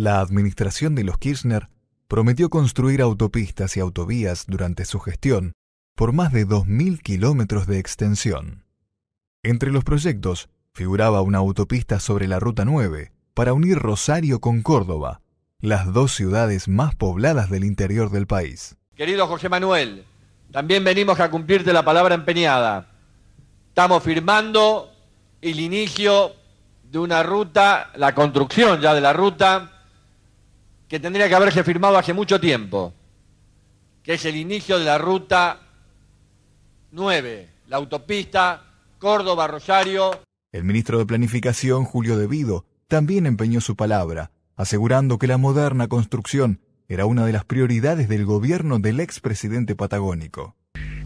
la administración de los Kirchner prometió construir autopistas y autovías durante su gestión por más de 2.000 kilómetros de extensión. Entre los proyectos figuraba una autopista sobre la Ruta 9 para unir Rosario con Córdoba, las dos ciudades más pobladas del interior del país. Querido José Manuel, también venimos a cumplirte la palabra empeñada. Estamos firmando el inicio de una ruta, la construcción ya de la ruta que tendría que haberse firmado hace mucho tiempo, que es el inicio de la ruta 9, la autopista Córdoba-Rosario. El ministro de Planificación, Julio Devido, también empeñó su palabra, asegurando que la moderna construcción era una de las prioridades del gobierno del expresidente patagónico.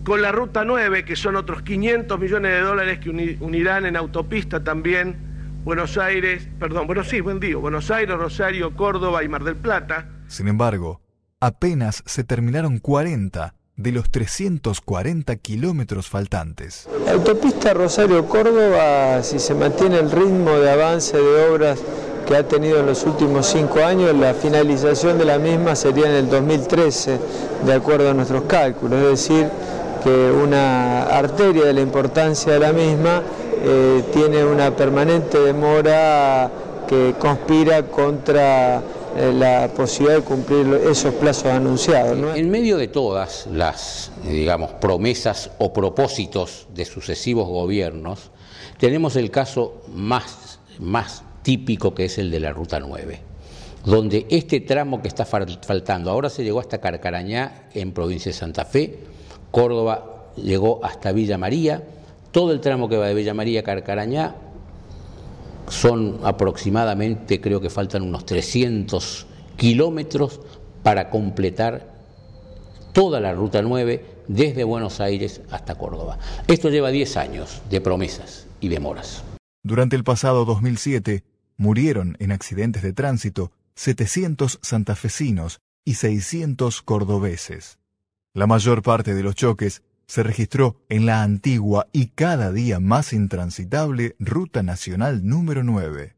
Con la Ruta 9, que son otros 500 millones de dólares que unirán en autopista también, Buenos Aires, perdón, bueno sí, buen día, Buenos Aires, Rosario, Córdoba y Mar del Plata. Sin embargo, apenas se terminaron 40 de los 340 kilómetros faltantes. La autopista Rosario-Córdoba, si se mantiene el ritmo de avance de obras que ha tenido en los últimos cinco años, la finalización de la misma sería en el 2013, de acuerdo a nuestros cálculos, es decir, que una arteria de la importancia de la misma eh, tiene una permanente demora que conspira contra eh, la posibilidad de cumplir esos plazos anunciados. En medio de todas las, digamos, promesas o propósitos de sucesivos gobiernos, tenemos el caso más, más típico que es el de la Ruta 9 donde este tramo que está faltando, ahora se llegó hasta Carcarañá en provincia de Santa Fe, Córdoba llegó hasta Villa María, todo el tramo que va de Villa María a Carcarañá son aproximadamente, creo que faltan unos 300 kilómetros para completar toda la Ruta 9 desde Buenos Aires hasta Córdoba. Esto lleva 10 años de promesas y demoras. Durante el pasado 2007 murieron en accidentes de tránsito 700 santafesinos y 600 cordobeses. La mayor parte de los choques se registró en la antigua y cada día más intransitable Ruta Nacional número 9.